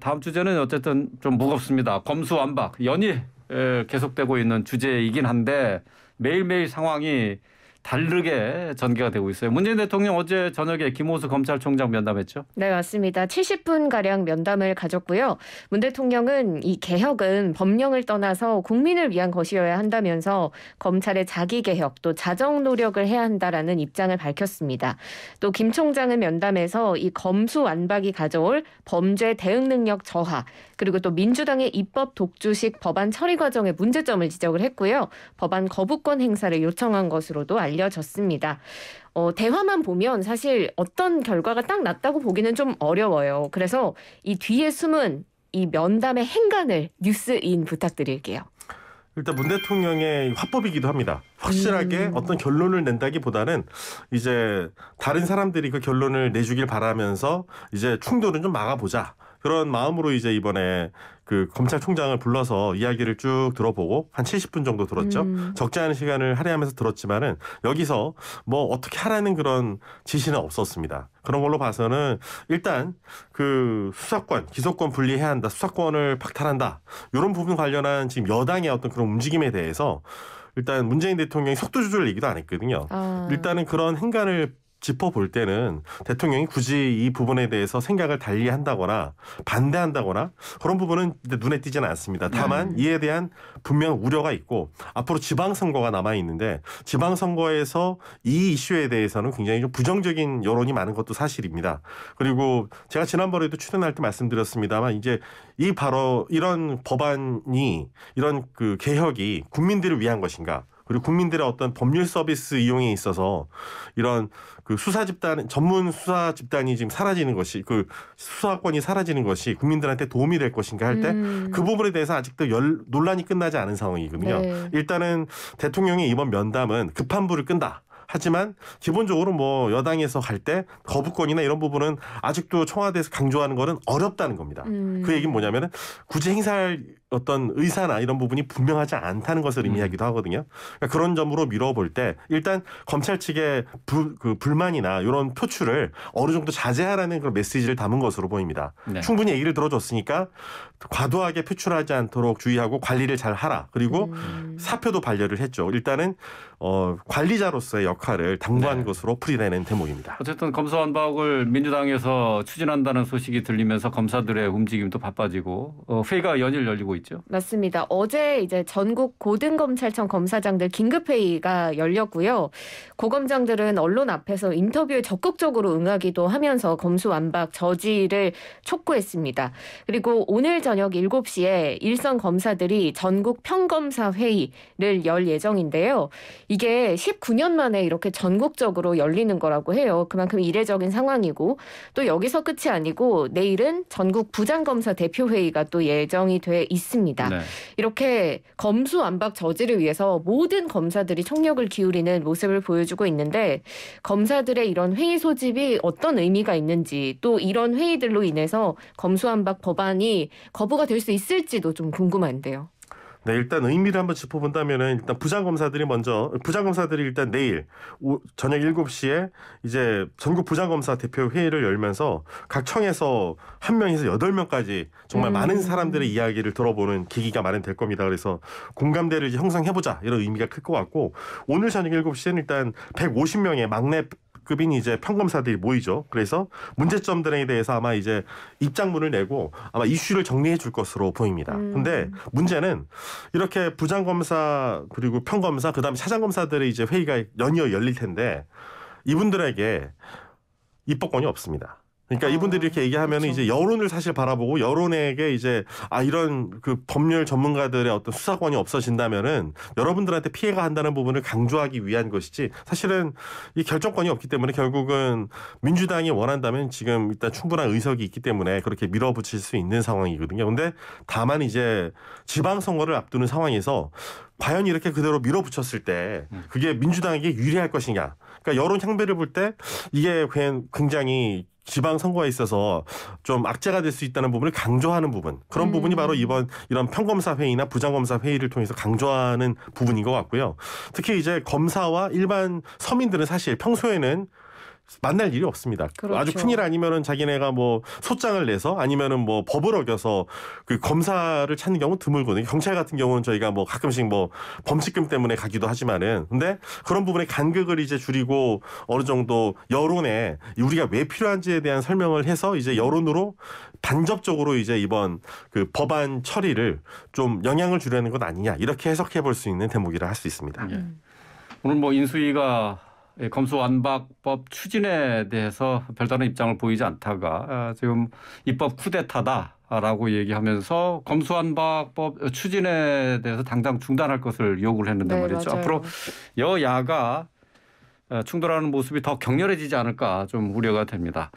다음 주제는 어쨌든 좀 무겁습니다. 검수완박 연일 계속되고 있는 주제이긴 한데 매일매일 상황이 다르게 전개가 되고 있어요. 문재인 대통령 어제 저녁에 김호수 검찰총장 면담했죠? 네, 맞습니다. 70분 가량 면담을 가졌고요. 문 대통령은 이 개혁은 법령을 떠나서 국민을 위한 것이어야 한다면서 검찰의 자기 개혁 또 자정 노력을 해야 한다라는 입장을 밝혔습니다. 또 김 총장은 면담에서 이 검수 완박이 가져올 범죄 대응 능력 저하 그리고 또 민주당의 입법 독주식 법안 처리 과정의 문제점을 지적을 했고요. 법안 거부권 행사를 요청한 것으로도 알려졌습니다. 알려졌습니다. 어, 대화만 보면 사실 어떤 결과가 딱 났다고 보기는 좀 어려워요. 그래서 이 뒤에 숨은 이 면담의 행간을 뉴스인 부탁드릴게요. 일단 문 대통령의 화법이기도 합니다. 확실하게 음. 어떤 결론을 낸다기보다는 이제 다른 사람들이 그 결론을 내주길 바라면서 이제 충돌은 좀 막아보자. 그런 마음으로 이제 이번에 그 검찰총장을 불러서 이야기를 쭉 들어보고 한 70분 정도 들었죠. 음. 적지 않은 시간을 할애하면서 들었지만은 여기서 뭐 어떻게 하라는 그런 지시는 없었습니다. 그런 걸로 봐서는 일단 그 수사권, 기소권 분리해야 한다, 수사권을 박탈한다 이런 부분 관련한 지금 여당의 어떤 그런 움직임에 대해서 일단 문재인 대통령이 속도조절 얘기도 안 했거든요. 아. 일단은 그런 행간을 짚어볼 때는 대통령이 굳이 이 부분에 대해서 생각을 달리한다거나 반대한다거나 그런 부분은 눈에 띄지는 않습니다. 네. 다만 네. 이에 대한 분명 우려가 있고 앞으로 지방선거가 남아 있는데 지방선거에서 이 이슈에 대해서는 굉장히 좀 부정적인 여론이 많은 것도 사실입니다. 그리고 제가 지난번에도 출연할 때 말씀드렸습니다만 이제 이 바로 이런 법안이 이런 그 개혁이 국민들을 위한 것인가 그리고 국민들의 어떤 법률 서비스 이용에 있어서 이런 그 수사 집단 전문 수사 집단이 지금 사라지는 것이 그 수사권이 사라지는 것이 국민들한테 도움이 될 것인가 할 때그 음. 그 부분에 대해서 아직도 열, 논란이 끝나지 않은 상황이거든요. 네. 일단은 대통령의 이번 면담은 급한 불을 끈다. 하지만 기본적으로 뭐 여당에서 갈 때 거부권이나 이런 부분은 아직도 청와대에서 강조하는 거는 어렵다는 겁니다. 음. 그 얘기는 뭐냐면은 굳이 행사할 어떤 의사나 이런 부분이 분명하지 않다는 것을 음. 의미하기도 하거든요. 그러니까 그런 점으로 미뤄볼 때 일단 검찰 측의 부, 그 불만이나 이런 표출을 어느 정도 자제하라는 그런 메시지를 담은 것으로 보입니다. 네. 충분히 얘기를 들어줬으니까 과도하게 표출하지 않도록 주의하고 관리를 잘 하라. 그리고 음. 사표도 반려를 했죠. 일단은 어, 관리자로서의 역할 역할을 당부한 네. 것으로 풀이되는 대목입니다. 어쨌든 검사 완박을 민주당에서 추진한다는 소식이 들리면서 검사들의 움직임도 바빠지고 어, 회의가 연일 열리고 있죠. 맞습니다. 어제 이제 전국 고등검찰청 검사장들 긴급 회의가 열렸고요. 고검장들은 언론 앞에서 인터뷰에 적극적으로 응하기도 하면서 검수 완박 저지를 촉구했습니다. 그리고 오늘 저녁 7시에 일선 검사들이 전국 평검사 회의를 열 예정인데요. 이게 19년 만에 이렇게 전국적으로 열리는 거라고 해요. 그만큼 이례적인 상황이고 또 여기서 끝이 아니고 내일은 전국 부장검사 대표회의가 또 예정이 돼 있습니다. 네. 이렇게 검수안박 저지를 위해서 모든 검사들이 총력을 기울이는 모습을 보여주고 있는데 검사들의 이런 회의 소집이 어떤 의미가 있는지 또 이런 회의들로 인해서 검수안박 법안이 거부가 될 수 있을지도 좀 궁금한데요. 네, 일단 의미를 한번 짚어본다면은 일단 부장 검사들이 먼저 부장 검사들이 일단 내일 오, 저녁 7시에 이제 전국 부장 검사 대표 회의를 열면서 각 청에서 한 명에서 8 명까지 정말 음. 많은 사람들의 이야기를 들어보는 계기가 마련될 겁니다. 그래서 공감대를 형성해 보자 이런 의미가 클 것 같고 오늘 저녁 7시에는 일단 150명의 막내 급인 이제 평검사들이 모이죠. 그래서 문제점들에 대해서 아마 이제 입장문을 내고 아마 이슈를 정리해 줄 것으로 보입니다. 음. 근데 문제는 이렇게 부장검사 그리고 평검사 그다음에 차장검사들의 이제 회의가 연이어 열릴 텐데 이분들에게 입법권이 없습니다. 그러니까 아, 이분들이 이렇게 얘기하면 그렇죠. 이제 여론을 사실 바라보고 여론에게 이제 아 이런 그 법률 전문가들의 어떤 수사권이 없어진다면은 여러분들한테 피해가 한다는 부분을 강조하기 위한 것이지 사실은 이 결정권이 없기 때문에 결국은 민주당이 원한다면 지금 일단 충분한 의석이 있기 때문에 그렇게 밀어붙일 수 있는 상황이거든요. 근데 다만 이제 지방 선거를 앞두는 상황에서 과연 이렇게 그대로 밀어붙였을 때 음. 그게 민주당에게 유리할 것이냐. 그러니까 여론 향배를 볼 때 이게 굉장히 지방 선거에 있어서 좀 악재가 될 수 있다는 부분을 강조하는 부분 그런 음. 부분이 바로 이번 이런 평검사 회의나 부장검사 회의를 통해서 강조하는 부분인 것 같고요. 특히 이제 검사와 일반 서민들은 사실 평소에는 만날 일이 없습니다. 그렇죠. 아주 큰일 아니면은 자기네가 뭐 소장을 내서 아니면은 뭐 법을 어겨서 그 검사를 찾는 경우 드물거든요. 경찰 같은 경우는 저희가 뭐 가끔씩 뭐 범칙금 때문에 가기도 하지만은 근데 그런 부분의 간극을 이제 줄이고 어느 정도 여론에 우리가 왜 필요한지에 대한 설명을 해서 이제 여론으로 간접적으로 이제 이번 그 법안 처리를 좀 영향을 주려는 것 아니냐 이렇게 해석해 볼 수 있는 대목이라 할 수 있습니다. 예. 오늘 뭐 인수위가 예, 검수완박법 추진에 대해서 별다른 입장을 보이지 않다가 아, 지금 입법 쿠데타다라고 얘기하면서 검수완박법 추진에 대해서 당장 중단할 것을 요구를 했는데 네, 말이죠. 맞아요. 앞으로 여야가 아, 충돌하는 모습이 더 격렬해지지 않을까 좀 우려가 됩니다.